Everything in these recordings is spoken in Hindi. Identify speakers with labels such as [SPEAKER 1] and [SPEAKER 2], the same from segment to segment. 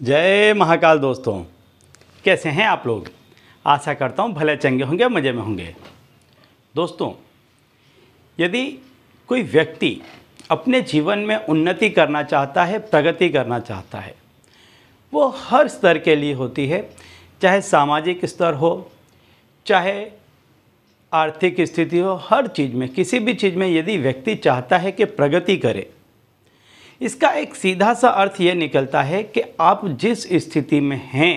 [SPEAKER 1] जय महाकाल दोस्तों कैसे हैं आप लोग आशा करता हूँ भले चंगे होंगे मज़े में होंगे दोस्तों यदि कोई व्यक्ति अपने जीवन में उन्नति करना चाहता है प्रगति करना चाहता है वो हर स्तर के लिए होती है चाहे सामाजिक स्तर हो चाहे आर्थिक स्थिति हो हर चीज़ में किसी भी चीज़ में यदि व्यक्ति चाहता है कि प्रगति करे इसका एक सीधा सा अर्थ ये निकलता है कि आप जिस स्थिति में हैं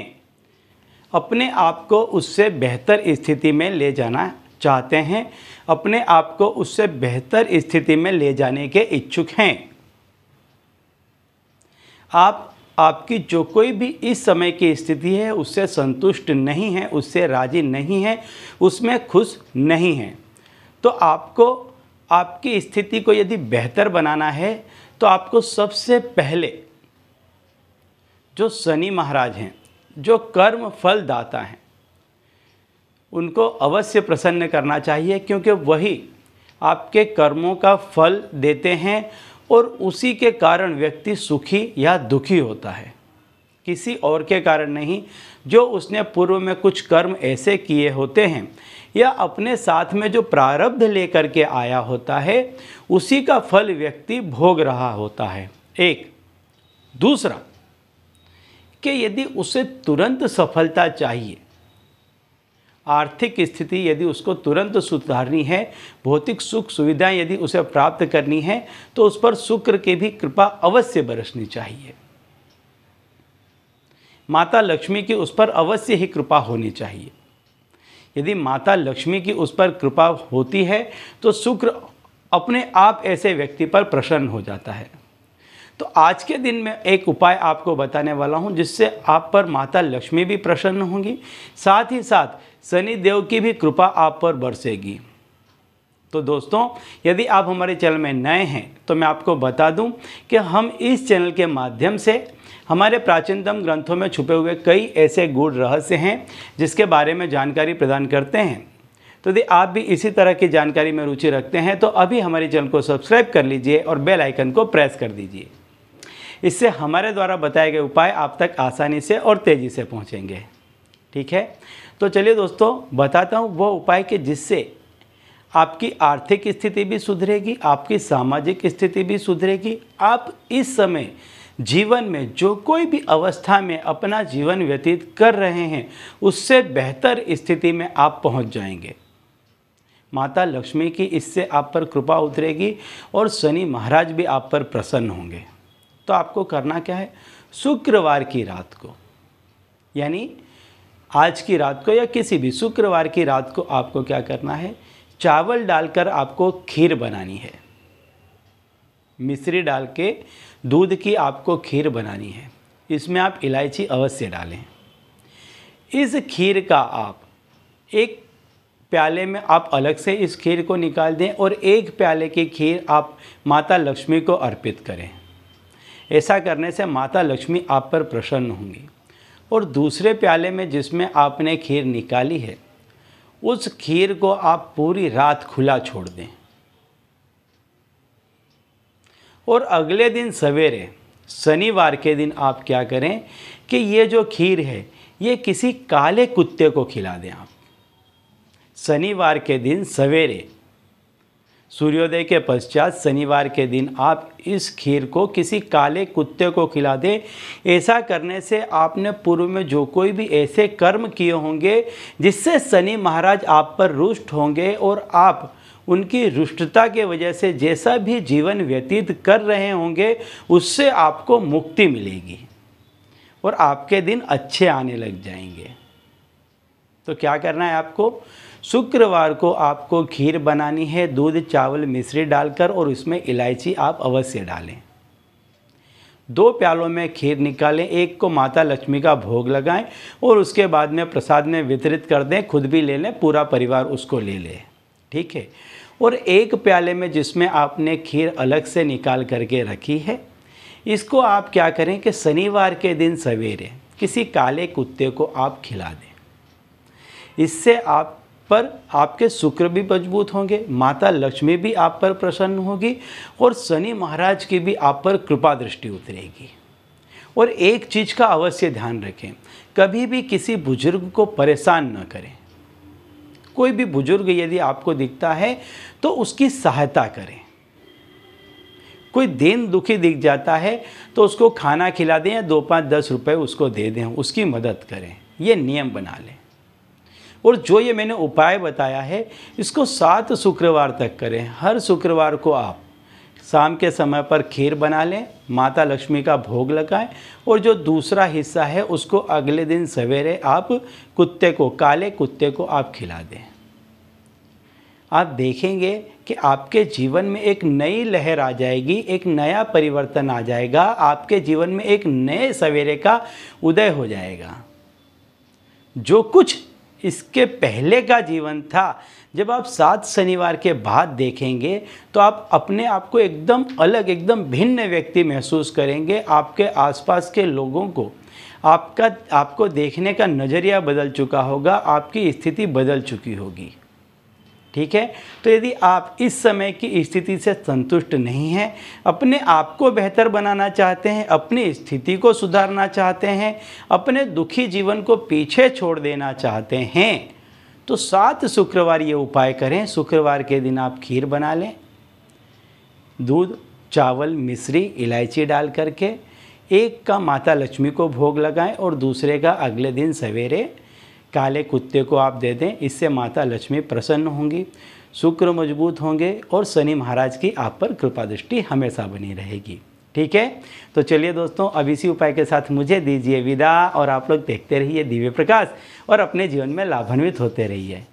[SPEAKER 1] अपने आप को उससे बेहतर स्थिति में ले जाना चाहते हैं अपने आप को उससे बेहतर स्थिति में ले जाने के इच्छुक हैं आप आपकी जो कोई भी इस समय की स्थिति है उससे संतुष्ट नहीं है उससे राजी नहीं है उसमें खुश नहीं है तो आपको आपकी स्थिति को यदि बेहतर बनाना है तो आपको सबसे पहले जो शनि महाराज हैं जो कर्म फल दाता हैं उनको अवश्य प्रसन्न करना चाहिए क्योंकि वही आपके कर्मों का फल देते हैं और उसी के कारण व्यक्ति सुखी या दुखी होता है किसी और के कारण नहीं जो उसने पूर्व में कुछ कर्म ऐसे किए होते हैं या अपने साथ में जो प्रारब्ध लेकर के आया होता है उसी का फल व्यक्ति भोग रहा होता है एक दूसरा कि यदि उसे तुरंत सफलता चाहिए आर्थिक स्थिति यदि उसको तुरंत सुधारनी है भौतिक सुख सुविधाएं यदि उसे प्राप्त करनी है तो उस पर शुक्र की भी कृपा अवश्य बरसनी चाहिए माता लक्ष्मी की उस पर अवश्य ही कृपा होनी चाहिए यदि माता लक्ष्मी की उस पर कृपा होती है तो शुक्र अपने आप ऐसे व्यक्ति पर प्रसन्न हो जाता है तो आज के दिन में एक उपाय आपको बताने वाला हूँ जिससे आप पर माता लक्ष्मी भी प्रसन्न होंगी साथ ही साथ शनि देव की भी कृपा आप पर बरसेगी तो दोस्तों यदि आप हमारे चैनल में नए हैं तो मैं आपको बता दूं कि हम इस चैनल के माध्यम से हमारे प्राचीनतम ग्रंथों में छुपे हुए कई ऐसे गूढ़ रहस्य हैं जिसके बारे में जानकारी प्रदान करते हैं तो यदि आप भी इसी तरह की जानकारी में रुचि रखते हैं तो अभी हमारे चैनल को सब्सक्राइब कर लीजिए और बेल आइकन को प्रेस कर दीजिए इससे हमारे द्वारा बताए गए उपाय आप तक आसानी से और तेज़ी से पहुँचेंगे ठीक है तो चलिए दोस्तों बताता हूँ वो उपाय कि जिससे आपकी आर्थिक स्थिति भी सुधरेगी आपकी सामाजिक स्थिति भी सुधरेगी आप इस समय जीवन में जो कोई भी अवस्था में अपना जीवन व्यतीत कर रहे हैं उससे बेहतर स्थिति में आप पहुंच जाएंगे माता लक्ष्मी की इससे आप पर कृपा उतरेगी और शनि महाराज भी आप पर प्रसन्न होंगे तो आपको करना क्या है शुक्रवार की रात को यानी आज की रात को या किसी भी शुक्रवार की रात को आपको क्या करना है चावल डालकर आपको खीर बनानी है मिश्री डाल के दूध की आपको खीर बनानी है इसमें आप इलायची अवश्य डालें इस खीर का आप एक प्याले में आप अलग से इस खीर को निकाल दें और एक प्याले की खीर आप माता लक्ष्मी को अर्पित करें ऐसा करने से माता लक्ष्मी आप पर प्रसन्न होंगी और दूसरे प्याले में जिसमें आपने खीर निकाली है उस खीर को आप पूरी रात खुला छोड़ दें और अगले दिन सवेरे शनिवार के दिन आप क्या करें कि ये जो खीर है ये किसी काले कुत्ते को खिला दें आप शनिवार के दिन सवेरे सूर्योदय के पश्चात शनिवार के दिन आप इस खीर को किसी काले कुत्ते को खिला दें ऐसा करने से आपने पूर्व में जो कोई भी ऐसे कर्म किए होंगे जिससे शनि महाराज आप पर रुष्ट होंगे और आप उनकी रुष्टता के वजह से जैसा भी जीवन व्यतीत कर रहे होंगे उससे आपको मुक्ति मिलेगी और आपके दिन अच्छे आने लग जाएंगे तो क्या करना है आपको शुक्रवार को आपको खीर बनानी है दूध चावल मिश्री डालकर और उसमें इलायची आप अवश्य डालें दो प्यालों में खीर निकालें एक को माता लक्ष्मी का भोग लगाएं और उसके बाद में प्रसाद में वितरित कर दें खुद भी ले लें पूरा परिवार उसको ले ले ठीक है और एक प्याले में जिसमें आपने खीर अलग से निकाल करके रखी है इसको आप क्या करें कि शनिवार के दिन सवेरे किसी काले कुत्ते को आप खिला दें इससे आप पर आपके शुक्र भी मजबूत होंगे माता लक्ष्मी भी आप पर प्रसन्न होगी और शनि महाराज की भी आप पर कृपा दृष्टि उतरेगी और एक चीज़ का अवश्य ध्यान रखें कभी भी किसी बुजुर्ग को परेशान न करें कोई भी बुजुर्ग यदि आपको दिखता है तो उसकी सहायता करें कोई दिन दुखी दिख जाता है तो उसको खाना खिला दें या दो पाँच दस रुपए उसको दे दें उसकी मदद करें ये नियम बना लें और जो ये मैंने उपाय बताया है इसको सात शुक्रवार तक करें हर शुक्रवार को आप शाम के समय पर खीर बना लें माता लक्ष्मी का भोग लगाएं और जो दूसरा हिस्सा है उसको अगले दिन सवेरे आप कुत्ते को काले कुत्ते को आप खिला दें आप देखेंगे कि आपके जीवन में एक नई लहर आ जाएगी एक नया परिवर्तन आ जाएगा आपके जीवन में एक नए सवेरे का उदय हो जाएगा जो कुछ इसके पहले का जीवन था जब आप सात शनिवार के बाद देखेंगे तो आप अपने आप को एकदम अलग एकदम भिन्न व्यक्ति महसूस करेंगे आपके आसपास के लोगों को आपका आपको देखने का नज़रिया बदल चुका होगा आपकी स्थिति बदल चुकी होगी ठीक है तो यदि आप इस समय की स्थिति से संतुष्ट नहीं हैं अपने आप को बेहतर बनाना चाहते हैं अपनी स्थिति को सुधारना चाहते हैं अपने दुखी जीवन को पीछे छोड़ देना चाहते हैं तो सात शुक्रवार ये उपाय करें शुक्रवार के दिन आप खीर बना लें दूध चावल मिश्री इलायची डाल करके एक का माता लक्ष्मी को भोग लगाएं और दूसरे का अगले दिन सवेरे काले कुत्ते को आप दे दें इससे माता लक्ष्मी प्रसन्न होंगी शुक्र मजबूत होंगे और शनि महाराज की आप पर कृपा दृष्टि हमेशा बनी रहेगी ठीक है तो चलिए दोस्तों अब इसी उपाय के साथ मुझे दीजिए विदा और आप लोग देखते रहिए दिव्य प्रकाश और अपने जीवन में लाभान्वित होते रहिए